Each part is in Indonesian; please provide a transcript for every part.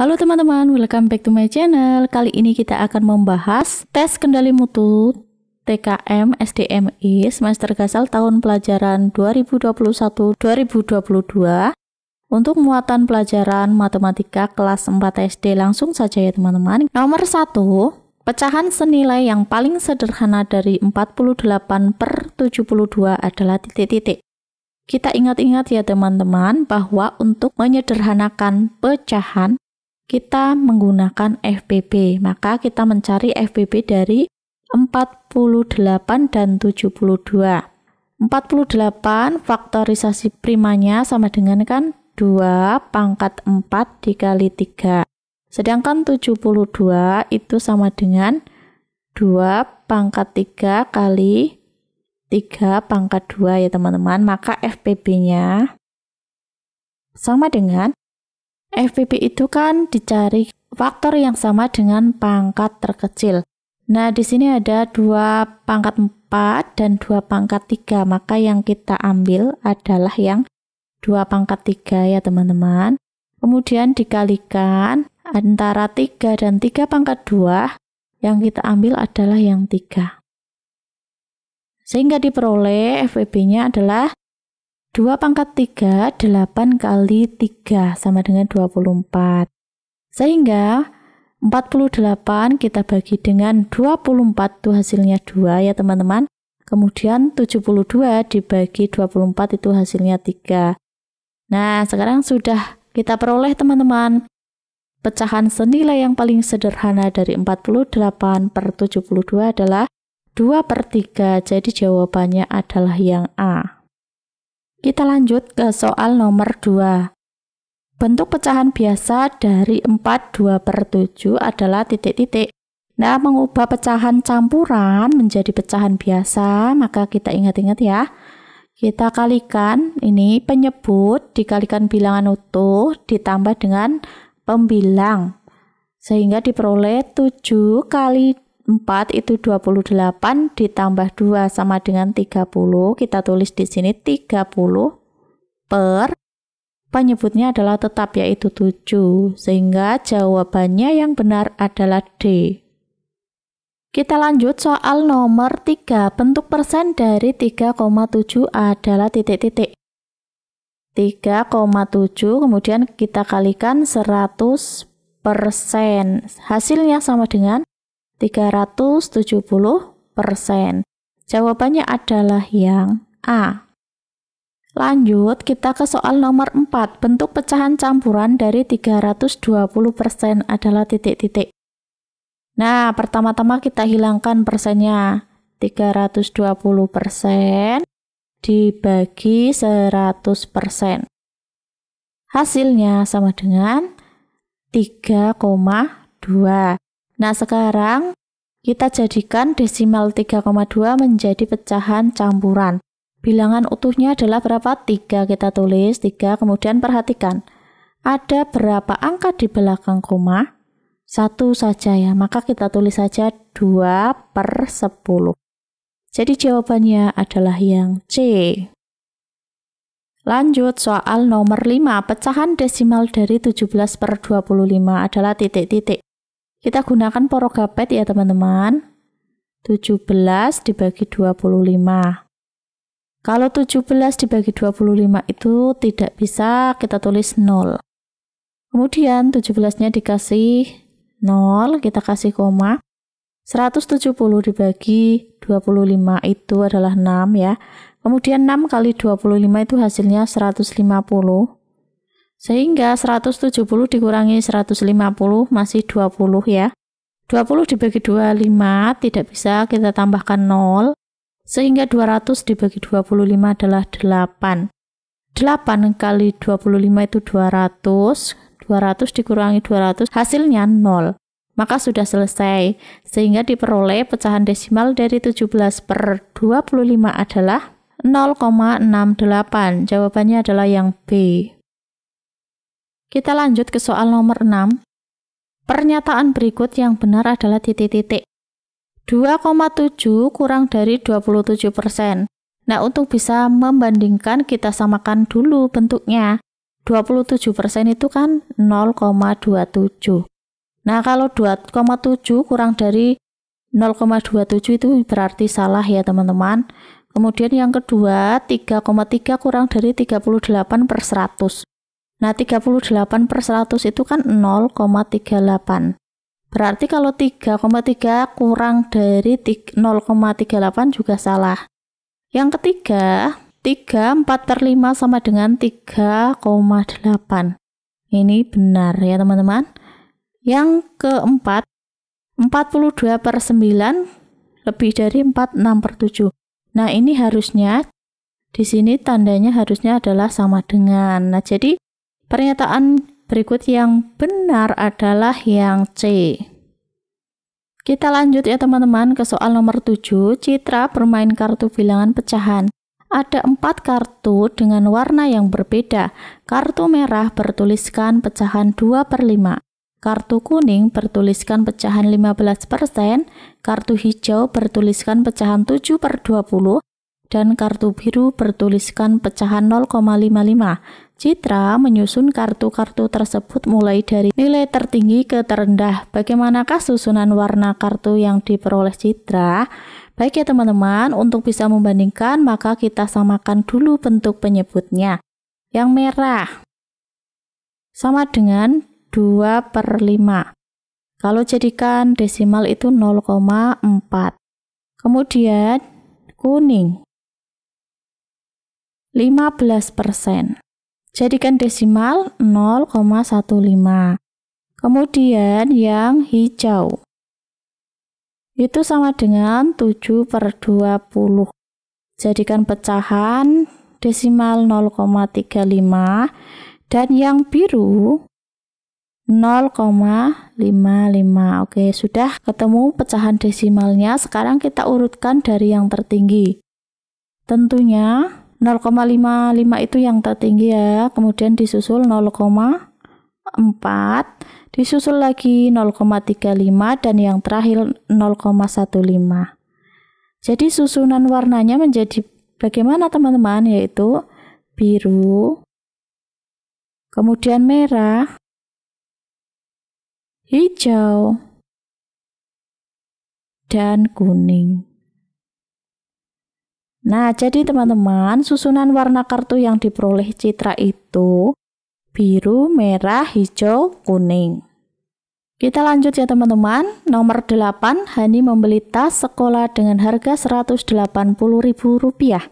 Halo teman-teman, welcome back to my channel. Kali ini kita akan membahas tes kendali mutu TKM SDMI semester gasal tahun pelajaran 2021-2022 untuk muatan pelajaran matematika kelas 4 SD langsung saja ya teman-teman. Nomor 1, pecahan senilai yang paling sederhana dari 48 per 72 adalah titik-titik. Kita ingat-ingat ya teman-teman bahwa untuk menyederhanakan pecahan kita menggunakan FPP. Maka kita mencari FPP dari 48 dan 72. 48 faktorisasi primanya sama dengan kan 2 pangkat 4 dikali 3. Sedangkan 72 itu sama dengan 2 pangkat 3 kali 3 pangkat 2 ya teman-teman. Maka FPB-nya sama dengan FPP itu kan dicari faktor yang sama dengan pangkat terkecil. Nah, di sini ada dua pangkat 4 dan dua pangkat 3, maka yang kita ambil adalah yang dua pangkat 3 ya teman-teman. Kemudian dikalikan antara 3 dan 3 pangkat 2, yang kita ambil adalah yang 3. Sehingga diperoleh FPB-nya adalah 2 pangkat 3, 8 kali 3 sama dengan 24. Sehingga 48 kita bagi dengan 24 itu hasilnya 2 ya teman-teman. Kemudian 72 dibagi 24 itu hasilnya 3. Nah, sekarang sudah kita peroleh teman-teman pecahan senilai yang paling sederhana dari 48 per 72 adalah 2 per 3, jadi jawabannya adalah yang A. Kita lanjut ke soal nomor 2. Bentuk pecahan biasa dari 4 2 per 7 adalah titik-titik. Nah, mengubah pecahan campuran menjadi pecahan biasa, maka kita ingat-ingat ya. Kita kalikan ini penyebut dikalikan bilangan utuh ditambah dengan pembilang. Sehingga diperoleh 7 kali 4 itu 28 ditambah 2 sama dengan 30. Kita tulis di sini 30 per penyebutnya adalah tetap yaitu 7. Sehingga jawabannya yang benar adalah D. Kita lanjut soal nomor 3. Bentuk persen dari 3,7 adalah titik-titik. 3,7 kemudian kita kalikan 100 persen. Hasilnya sama dengan 370 persen. Jawabannya adalah yang A. Lanjut, kita ke soal nomor 4. Bentuk pecahan campuran dari 320% adalah titik-titik. Nah, pertama-tama kita hilangkan persennya. 320% dibagi 100%. Hasilnya sama dengan 3,2. Nah, sekarang kita jadikan desimal 3,2 menjadi pecahan campuran. Bilangan utuhnya adalah berapa? 3 kita tulis, 3 kemudian perhatikan. Ada berapa angka di belakang koma? Satu saja ya, maka kita tulis saja 2 per 10. Jadi jawabannya adalah yang C. Lanjut soal nomor 5, pecahan desimal dari 17 per 25 adalah titik-titik. Kita gunakan porogapet ya teman-teman. 17 dibagi 25. Kalau 17 dibagi 25 itu tidak bisa kita tulis 0. Kemudian 17-nya dikasih 0, kita kasih koma. 170 dibagi 25 itu adalah 6 ya. Kemudian 6 kali 25 itu hasilnya 150. Sehingga 170 dikurangi 150 masih 20 ya. 20 dibagi 25 tidak bisa kita tambahkan 0. Sehingga 200 dibagi 25 adalah 8. 8 kali 25 itu 200. 200 dikurangi 200 hasilnya 0. Maka sudah selesai. Sehingga diperoleh pecahan desimal dari 17 per 25 adalah 0,68. Jawabannya adalah yang B. Kita lanjut ke soal nomor 6. Pernyataan berikut yang benar adalah titik-titik. 2,7 kurang dari 27 persen. Nah, untuk bisa membandingkan, kita samakan dulu bentuknya. 27 persen itu kan 0,27. Nah, kalau 2,7 kurang dari 0,27 itu berarti salah ya teman-teman. Kemudian yang kedua, 3,3 kurang dari 38 per 100. Nah, 38 per 100 itu kan 0,38. Berarti kalau 3,3 kurang dari 0,38 juga salah. Yang ketiga, 3, 4 per 5 sama dengan 3,8. Ini benar ya teman-teman. Yang keempat, 42 per 9 lebih dari 46 per 7. Nah ini harusnya, di sini tandanya harusnya adalah sama dengan. Nah jadi Pernyataan berikut yang benar adalah yang C. Kita lanjut ya teman-teman ke soal nomor 7, Citra bermain kartu bilangan pecahan. Ada empat kartu dengan warna yang berbeda. Kartu merah bertuliskan pecahan 2 per 5. Kartu kuning bertuliskan pecahan 15%, kartu hijau bertuliskan pecahan 7 per 20, dan kartu biru bertuliskan pecahan 0,55. Citra menyusun kartu-kartu tersebut mulai dari nilai tertinggi ke terendah. Bagaimanakah susunan warna kartu yang diperoleh Citra? Baik ya teman-teman, untuk bisa membandingkan maka kita samakan dulu bentuk penyebutnya. Yang merah sama dengan 2 per 5. Kalau jadikan desimal itu 0,4. Kemudian kuning 15%. Jadikan desimal 0,15. Kemudian yang hijau. Itu sama dengan 7 per 20. Jadikan pecahan desimal 0,35 dan yang biru 0,55. Oke, sudah ketemu pecahan desimalnya. Sekarang kita urutkan dari yang tertinggi. Tentunya 0,55 itu yang tertinggi ya kemudian disusul 0,4 disusul lagi 0,35 dan yang terakhir 0,15 jadi susunan warnanya menjadi bagaimana teman-teman yaitu biru kemudian merah hijau dan kuning Nah, jadi teman-teman, susunan warna kartu yang diperoleh Citra itu biru, merah, hijau, kuning. Kita lanjut ya teman-teman. Nomor 8, Hani membeli tas sekolah dengan harga Rp180.000.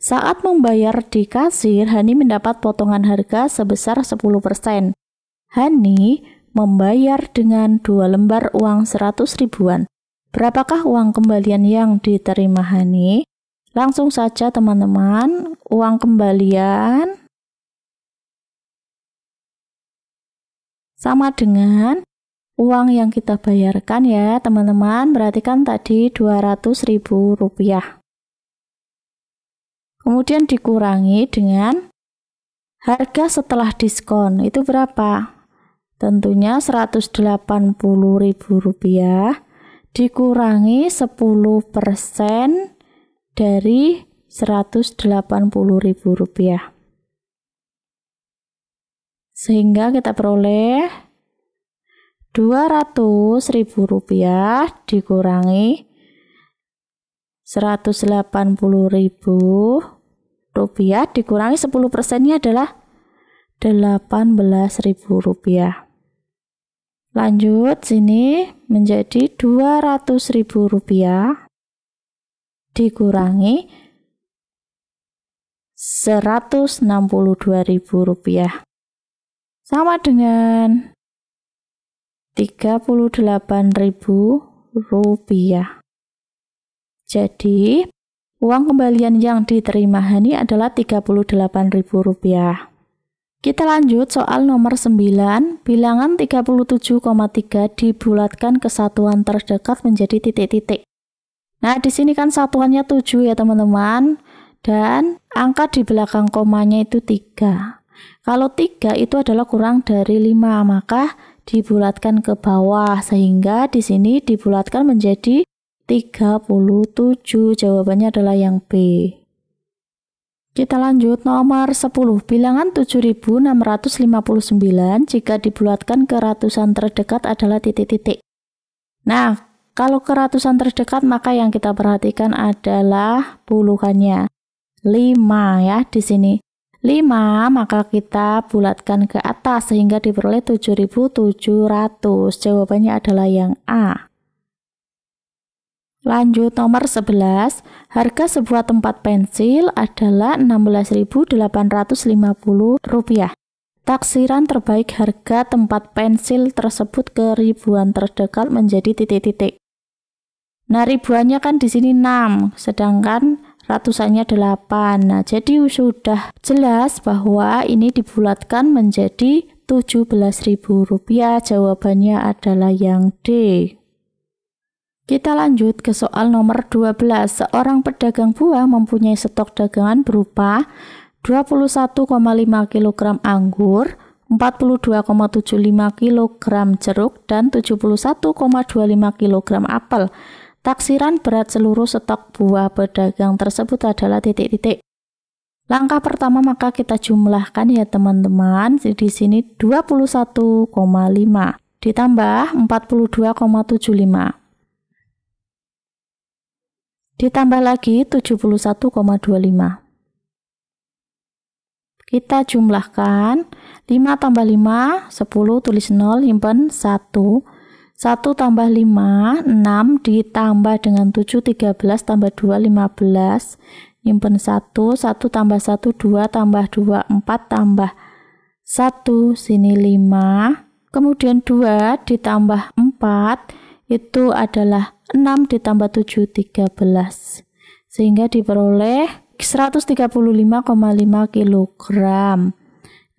Saat membayar di kasir, Hani mendapat potongan harga sebesar 10%. Hani membayar dengan dua lembar uang 100 ribuan. Berapakah uang kembalian yang diterima Hani? Langsung saja teman-teman, uang kembalian sama dengan uang yang kita bayarkan ya teman-teman perhatikan tadi Rp200.000 kemudian dikurangi dengan harga setelah diskon itu berapa tentunya Rp180.000 dikurangi 10% dari Rp180.000. Sehingga kita peroleh Rp200.000 dikurangi Rp180.000 dikurangi 10 persennya adalah Rp18.000. Lanjut sini menjadi Rp200.000 dikurangi Rp162.000 sama dengan Rp38.000. Jadi, uang kembalian yang diterima Hani adalah Rp38.000. Kita lanjut soal nomor 9. Bilangan 37,3 dibulatkan kesatuan terdekat menjadi titik-titik. Nah, di sini kan satuannya 7 ya teman-teman. Dan angka di belakang komanya itu 3. Kalau 3 itu adalah kurang dari 5, maka dibulatkan ke bawah. Sehingga di sini dibulatkan menjadi 37. Jawabannya adalah yang B. Kita lanjut nomor 10. Bilangan 7659 jika dibulatkan ke ratusan terdekat adalah titik-titik. Nah, kalau keratusan terdekat, maka yang kita perhatikan adalah puluhannya. 5 ya di sini. 5 maka kita bulatkan ke atas sehingga diperoleh 7700. Jawabannya adalah yang A. Lanjut nomor 11, harga sebuah tempat pensil adalah Rp16.850. Taksiran terbaik harga tempat pensil tersebut ke ribuan terdekat menjadi titik-titik. Nah, ribuannya kan di sini 6, sedangkan ratusannya 8. Nah, jadi sudah jelas bahwa ini dibulatkan menjadi Rp17.000. Jawabannya adalah yang D. Kita lanjut ke soal nomor 12. Seorang pedagang buah mempunyai stok dagangan berupa 21,5 kg anggur, 42,75 kg jeruk, dan 71,25 kg apel. Taksiran berat seluruh stok buah pedagang tersebut adalah titik-titik. Langkah pertama maka kita jumlahkan ya teman-teman di sini 21,5 ditambah 42,75 ditambah lagi 71,25 kita jumlahkan 5 tambah 5, 10 tulis 0, simpan 1. 1 tambah 5, 6 ditambah dengan 7, 13 tambah 2, 15 simpan 1, 1 tambah 1, 2 tambah 2, 4 tambah 1, sini 5 kemudian 2 ditambah 4 itu adalah 6 ditambah 7, 13 sehingga diperoleh 135,5 kg.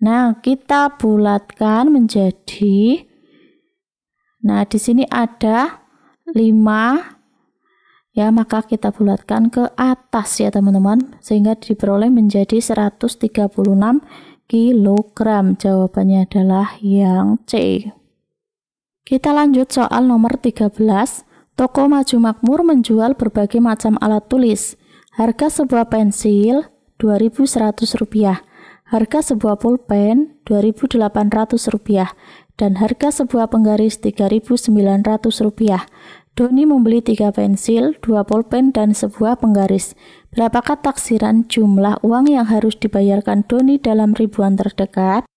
Nah, kita bulatkan menjadi Nah, di sini ada 5 ya, maka kita bulatkan ke atas ya, teman-teman, sehingga diperoleh menjadi 136 kg. Jawabannya adalah yang C. Kita lanjut soal nomor 13. Toko Maju Makmur menjual berbagai macam alat tulis. Harga sebuah pensil Rp2.100, harga sebuah pulpen Rp2.800, dan harga sebuah penggaris Rp3.900. Doni membeli tiga pensil, dua pulpen, dan sebuah penggaris. Berapakah taksiran jumlah uang yang harus dibayarkan Doni dalam ribuan terdekat?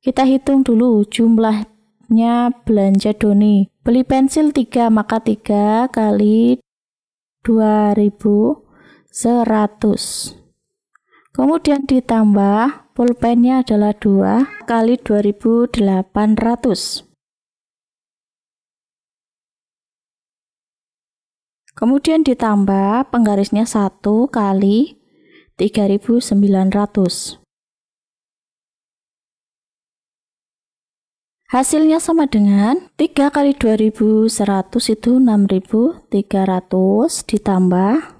Kita hitung dulu jumlahnya belanja Doni. Beli pensil 3 maka 3 kali 2000 100. Kemudian ditambah pulpennya adalah 2 kali 2800. Kemudian ditambah penggarisnya 1 kali 3900. Hasilnya sama dengan 3 kali 2100 itu 6300 ditambah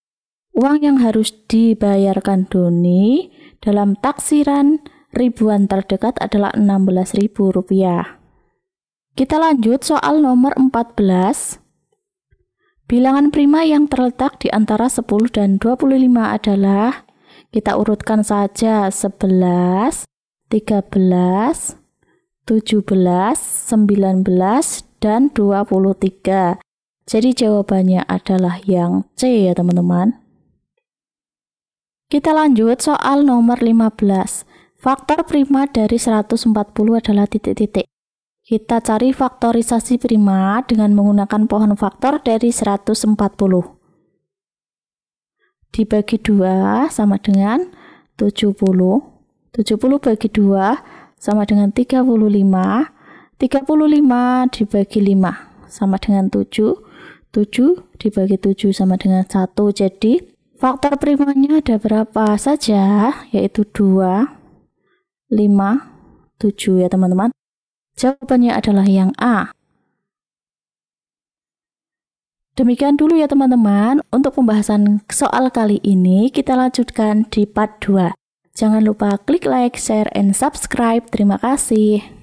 Uang yang harus dibayarkan Doni dalam taksiran ribuan terdekat adalah Rp16.000. Kita lanjut soal nomor 14. Bilangan prima yang terletak di antara 10 dan 25 adalah kita urutkan saja 11, 13, 17, 19, dan 23. Jadi jawabannya adalah yang C ya teman-teman. Kita lanjut soal nomor 15. Faktor prima dari 140 adalah titik-titik. Kita cari faktorisasi prima dengan menggunakan pohon faktor dari 140. Dibagi 2 sama dengan 70. 70 bagi 2 sama dengan 35. 35 dibagi 5 sama dengan 7. 7 dibagi 7 sama dengan 1. Jadi Faktor primanya ada berapa saja, yaitu 2, 5, 7 ya teman-teman. Jawabannya adalah yang A. Demikian dulu ya teman-teman, untuk pembahasan soal kali ini kita lanjutkan di part 2. Jangan lupa klik like, share, and subscribe. Terima kasih.